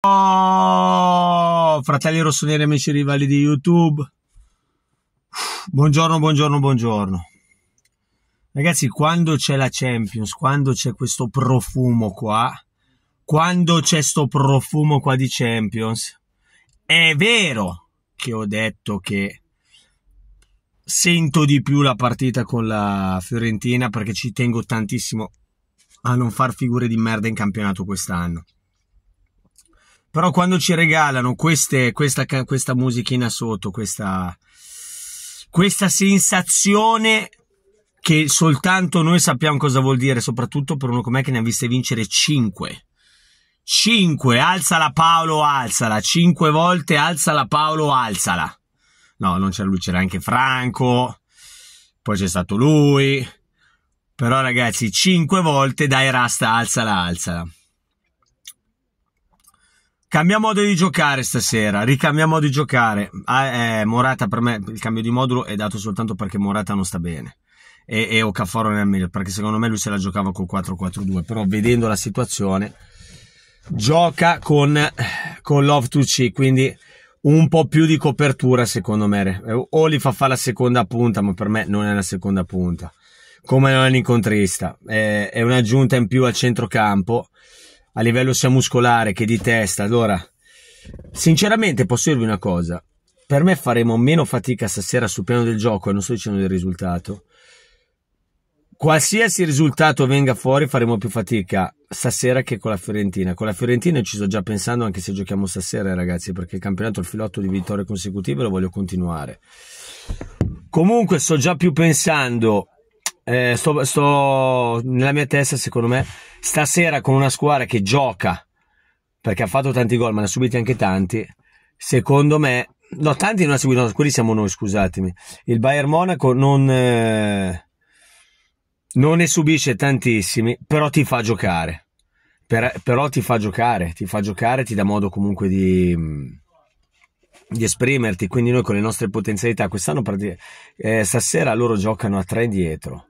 Oh, fratelli rossoneri, amici rivali di YouTube. Buongiorno, buongiorno, buongiorno. Ragazzi, quando c'è la Champions, quando c'è questo profumo qua, quando c'è questo profumo qua di Champions, è vero che ho detto che sento di più la partita con la Fiorentina perché ci tengo tantissimo a non far figure di merda in campionato quest'anno però quando ci regalano queste, questa, questa musichina sotto, questa, questa sensazione che soltanto noi sappiamo cosa vuol dire, soprattutto per uno com'è che ne ha viste vincere 5. 5, alzala Paolo, alzala. 5 volte, alzala Paolo, alzala. No, non c'era lui, c'era anche Franco. Poi c'è stato lui. Però ragazzi, 5 volte dai Rasta, alzala, alzala. Cambiamo modo di giocare stasera, ricambiamo modo di giocare. Ah, eh, Morata per me il cambio di modulo è dato soltanto perché Morata non sta bene e, e non è meglio, perché secondo me lui se la giocava col 4-4-2, però vedendo la situazione gioca con, con Love 2C, quindi un po' più di copertura secondo me. O li fa fare la seconda punta, ma per me non è la seconda punta, come non è l'incontrista. È, eh, è un'aggiunta in più al centrocampo a livello sia muscolare che di testa. Allora, sinceramente posso dirvi una cosa. Per me faremo meno fatica stasera sul piano del gioco e non sto dicendo del risultato. Qualsiasi risultato venga fuori faremo più fatica stasera che con la Fiorentina. Con la Fiorentina ci sto già pensando anche se giochiamo stasera eh, ragazzi perché il campionato il filotto di vittorie consecutive lo voglio continuare. Comunque sto già più pensando eh, sto, sto nella mia testa, secondo me, stasera con una squadra che gioca, perché ha fatto tanti gol, ma ne ha subiti anche tanti, secondo me, no, tanti non ha subito, no, quelli siamo noi, scusatemi, il Bayern Monaco non, eh, non ne subisce tantissimi, però ti fa giocare. Per, però ti fa giocare, ti fa giocare, ti dà modo comunque di, di esprimerti. Quindi noi con le nostre potenzialità quest'anno, eh, stasera loro giocano a tre dietro.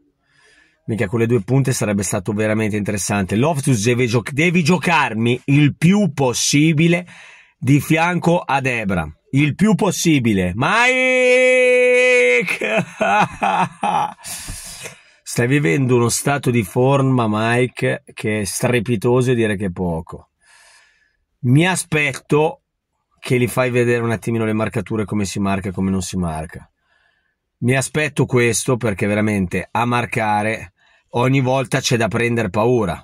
Mica con le due punte sarebbe stato veramente interessante. Loftus deve gio devi giocarmi il più possibile di fianco ad Ebra. Il più possibile. Mike! Stai vivendo uno stato di forma, Mike, che è strepitoso e dire che è poco. Mi aspetto che li fai vedere un attimino le marcature, come si marca e come non si marca. Mi aspetto questo perché veramente a marcare ogni volta c'è da prendere paura.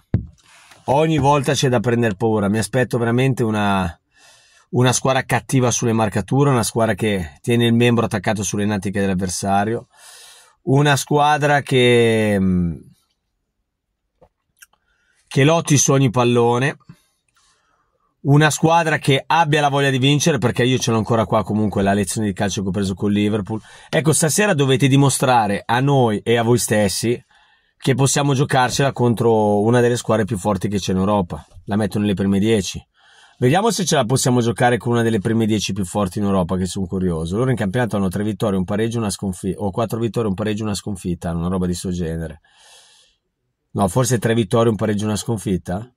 Ogni volta c'è da prendere paura. Mi aspetto veramente una, una squadra cattiva sulle marcature, una squadra che tiene il membro attaccato sulle natiche dell'avversario, una squadra che, mm, che lotti su ogni pallone, una squadra che abbia la voglia di vincere, perché io ce l'ho ancora qua comunque la lezione di calcio che ho preso con Liverpool. Ecco, stasera dovete dimostrare a noi e a voi stessi che possiamo giocarcela contro una delle squadre più forti che c'è in Europa. La metto nelle prime 10. Vediamo se ce la possiamo giocare con una delle prime 10 più forti in Europa, che sono curioso. Loro in campionato hanno 3 vittorie, un pareggio, una sconfitta, o 4 vittorie, un pareggio, una sconfitta, una roba di questo genere. No, forse 3 vittorie, un pareggio, una sconfitta.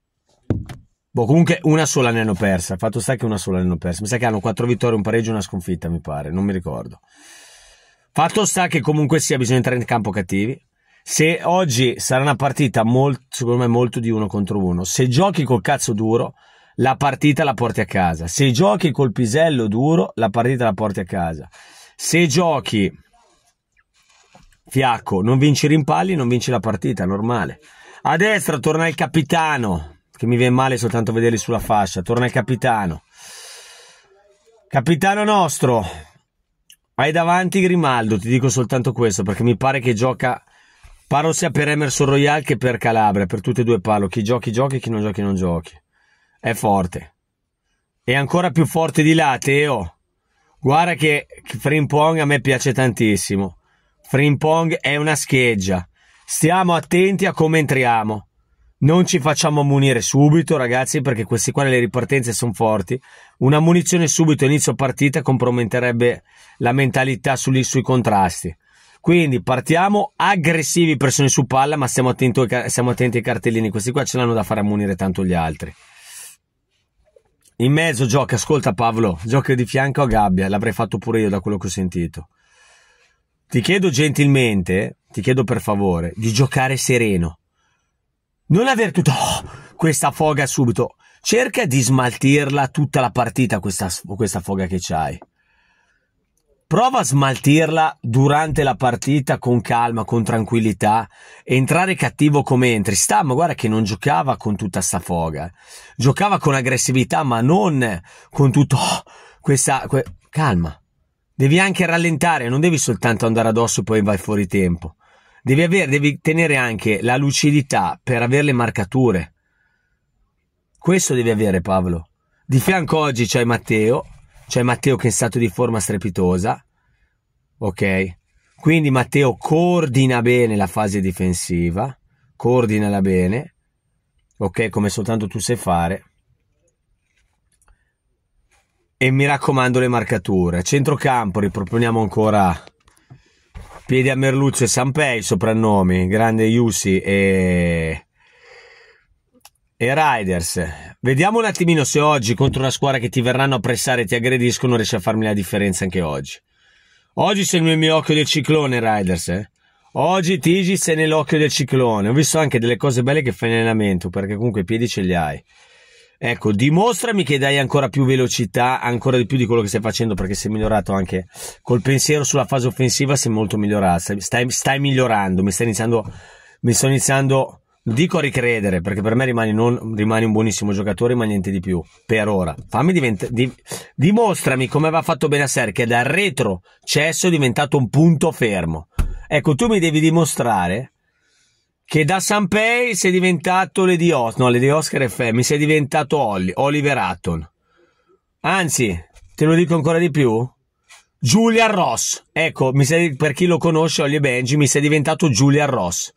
Boh, comunque una sola ne hanno persa. Fatto sta che una sola ne hanno persa. Mi sa che hanno 4 vittorie, un pareggio, una sconfitta, mi pare, non mi ricordo. Fatto sta che comunque sia bisogna entrare in campo cattivi, se oggi sarà una partita, molto, secondo me, molto di uno contro uno. Se giochi col cazzo duro, la partita la porti a casa. Se giochi col pisello duro, la partita la porti a casa. Se giochi fiacco, non vinci rimpalli, non vinci la partita, normale. A destra torna il capitano, che mi viene male soltanto vederli sulla fascia. Torna il capitano. Capitano nostro, hai davanti Grimaldo, ti dico soltanto questo perché mi pare che gioca Parlo sia per Emerson Royal che per Calabria, per tutte e due parlo. Chi giochi giochi, chi non giochi non giochi. È forte. È ancora più forte di là, Teo. Guarda che Frimpong a me piace tantissimo. Frimpong è una scheggia. Stiamo attenti a come entriamo. Non ci facciamo munire subito, ragazzi, perché questi qua le ripartenze sono forti. Una munizione subito inizio partita comprometterebbe la mentalità sugli, sui contrasti. Quindi partiamo aggressivi, pressione su palla, ma siamo attenti, stiamo attenti ai cartellini. Questi qua ce l'hanno da fare ammonire tanto gli altri. In mezzo gioca, ascolta Pavlo, gioca di fianco a Gabbia, l'avrei fatto pure io da quello che ho sentito. Ti chiedo gentilmente, ti chiedo per favore, di giocare sereno. Non aver tutta oh, questa foga subito. Cerca di smaltirla tutta la partita, questa, questa foga che c'hai. Prova a smaltirla durante la partita con calma, con tranquillità. Entrare cattivo come entri. Sta, ma guarda che non giocava con tutta sta foga. Giocava con aggressività, ma non con tutto. Oh, questa. Que... calma. Devi anche rallentare, non devi soltanto andare addosso e poi vai fuori tempo. Devi, avere, devi tenere anche la lucidità per avere le marcature. Questo devi avere, Pavlo. Di fianco oggi c'hai Matteo, cioè Matteo che è stato di forma strepitosa. Ok? Quindi Matteo coordina bene la fase difensiva, coordinala bene, ok? Come soltanto tu sai fare. E mi raccomando le marcature. Centrocampo, riproponiamo ancora Piedi a Merluzzo e Sampei, soprannomi, grande Yusi e, e Riders. Vediamo un attimino se oggi contro una squadra che ti verranno a pressare e ti aggrediscono riesci a farmi la differenza anche oggi. Oggi sei nel mio occhio del ciclone, Riders, eh? Oggi Tigi sei nell'occhio del ciclone. Ho visto anche delle cose belle che fai in allenamento, perché comunque i piedi ce li hai. Ecco, dimostrami che dai ancora più velocità, ancora di più di quello che stai facendo, perché sei migliorato anche col pensiero sulla fase offensiva, sei molto migliorato, stai, stai migliorando, mi, stai iniziando, mi sto iniziando dico ricredere perché per me rimani, non, rimani, un buonissimo giocatore ma niente di più per ora fammi diventare di, dimostrami come va fatto bene a Benasser che dal retrocesso è diventato un punto fermo ecco tu mi devi dimostrare che da Sampei sei diventato le di Os no le di Oscar FM sei diventato Olli, Oliver Hutton. anzi te lo dico ancora di più Julian Ross ecco sei, per chi lo conosce Olli e Benji mi sei diventato Julian Ross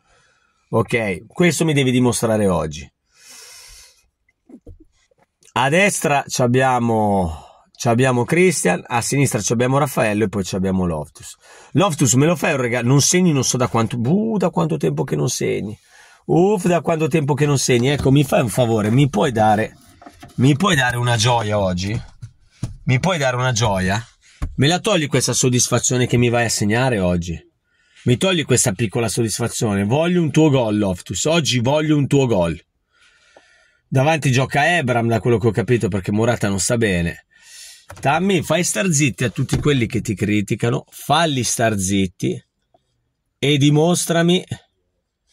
Ok, questo mi devi dimostrare oggi. A destra abbiamo abbiamo Christian, a sinistra abbiamo Raffaello e poi abbiamo Loftus. Loftus me lo fai un regalo, non segni non so da quanto, uh, da quanto tempo che non segni. Uff, da quanto tempo che non segni. Ecco, mi fai un favore, mi puoi dare mi puoi dare una gioia oggi? Mi puoi dare una gioia? Me la togli questa soddisfazione che mi vai a segnare oggi? mi togli questa piccola soddisfazione. Voglio un tuo gol, Loftus. Oggi voglio un tuo gol. Davanti gioca Ebram, da quello che ho capito, perché Morata non sta bene. Tammy, fai star zitti a tutti quelli che ti criticano, falli star zitti e dimostrami,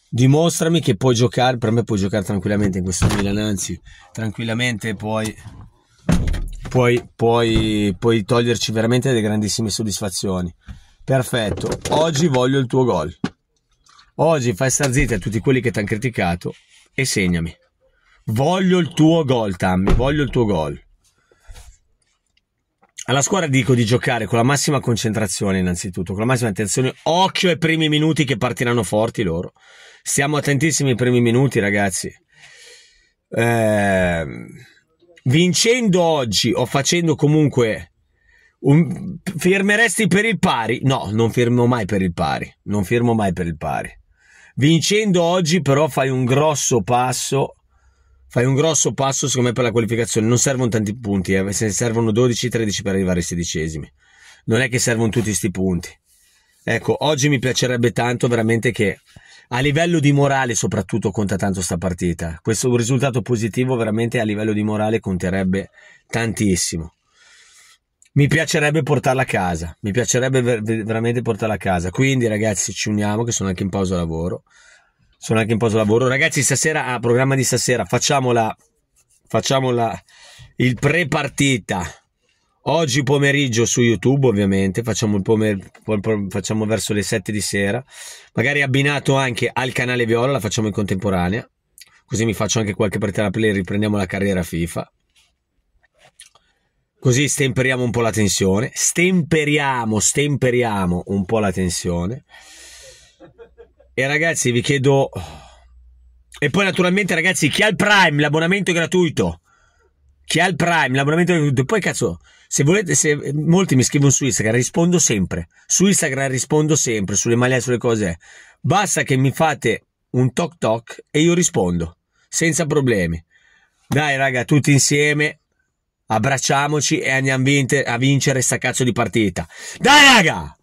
dimostrami che puoi giocare, per me puoi giocare tranquillamente in questo Milan, anzi, tranquillamente puoi, puoi, puoi, puoi toglierci veramente delle grandissime soddisfazioni. Perfetto, oggi voglio il tuo gol. Oggi fai star zitti a tutti quelli che ti hanno criticato e segnami. Voglio il tuo gol, Tammy, voglio il tuo gol. Alla squadra dico di giocare con la massima concentrazione innanzitutto, con la massima attenzione, occhio ai primi minuti che partiranno forti loro. Stiamo attentissimi ai primi minuti, ragazzi. Eh, vincendo oggi o facendo comunque un, firmeresti per il pari? No, non firmo mai per il pari. Non firmo mai per il pari. Vincendo oggi, però, fai un grosso passo. Fai un grosso passo, secondo me, per la qualificazione. Non servono tanti punti, eh. se servono 12-13 per arrivare ai sedicesimi. Non è che servono tutti questi punti. Ecco, oggi mi piacerebbe tanto veramente che a livello di morale soprattutto conta tanto sta partita. Questo risultato positivo veramente a livello di morale conterebbe tantissimo mi piacerebbe portarla a casa, mi piacerebbe ver- veramente portarla a casa. Quindi ragazzi ci uniamo che sono anche in pausa lavoro. Sono anche in pausa lavoro. Ragazzi, stasera, ah, programma di stasera, facciamola, facciamola il pre-partita. Oggi pomeriggio su YouTube, ovviamente, facciamo, pomer- facciamo verso le 7 di sera, magari abbinato anche al canale Viola, la facciamo in contemporanea, così mi faccio anche qualche partita alla play, e riprendiamo la carriera FIFA. Così stemperiamo un po' la tensione. Stemperiamo, stemperiamo un po' la tensione. E ragazzi, vi chiedo. E poi, naturalmente, ragazzi, chi ha il Prime, l'abbonamento è gratuito. Chi ha il Prime, l'abbonamento è gratuito. Poi, cazzo, se volete, se molti mi scrivono su Instagram, rispondo sempre. Su Instagram rispondo sempre, sulle maglie, sulle cose. Basta che mi fate un toc toc e io rispondo, senza problemi. Dai, raga, tutti insieme abbracciamoci e andiamo a vincere sta cazzo di partita. Dai raga!